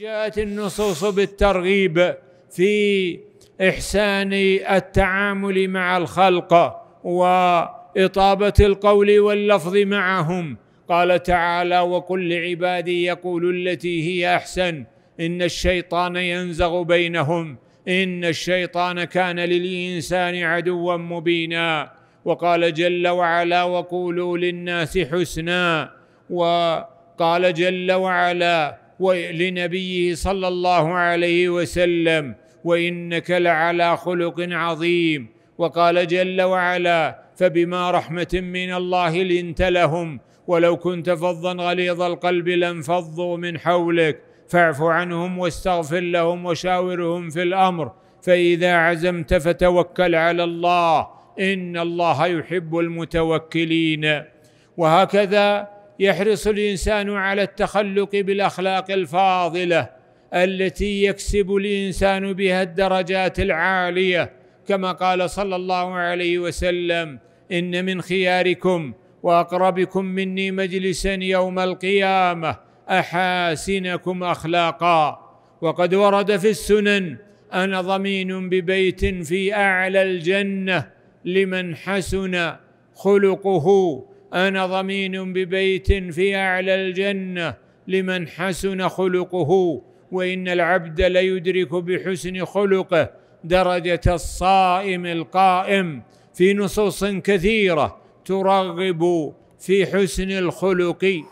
جاءت النصوص بالترغيب في احسان التعامل مع الخلق واطابه القول واللفظ معهم قال تعالى وقل لعبادي يقول التي هي احسن ان الشيطان ينزغ بينهم ان الشيطان كان للانسان عدوا مبينا وقال جل وعلا وقولوا للناس حسنا وقال جل وعلا لنبيه صلى الله عليه وسلم وانك لعلى خلق عظيم وقال جل وعلا فبما رحمه من الله لنت لهم ولو كنت فظا غليظ القلب لانفضوا من حولك فاعف عنهم واستغفر لهم وشاورهم في الامر فاذا عزمت فتوكل على الله ان الله يحب المتوكلين وهكذا يحرص الانسان على التخلق بالاخلاق الفاضله التي يكسب الانسان بها الدرجات العاليه كما قال صلى الله عليه وسلم ان من خياركم واقربكم مني مجلسا يوم القيامه احاسنكم اخلاقا وقد ورد في السنن انا ضمين ببيت في اعلى الجنه لمن حسن خلقه انا ضمين ببيت في اعلى الجنه لمن حسن خلقه وان العبد ليدرك بحسن خلقه درجه الصائم القائم في نصوص كثيره ترغب في حسن الخلق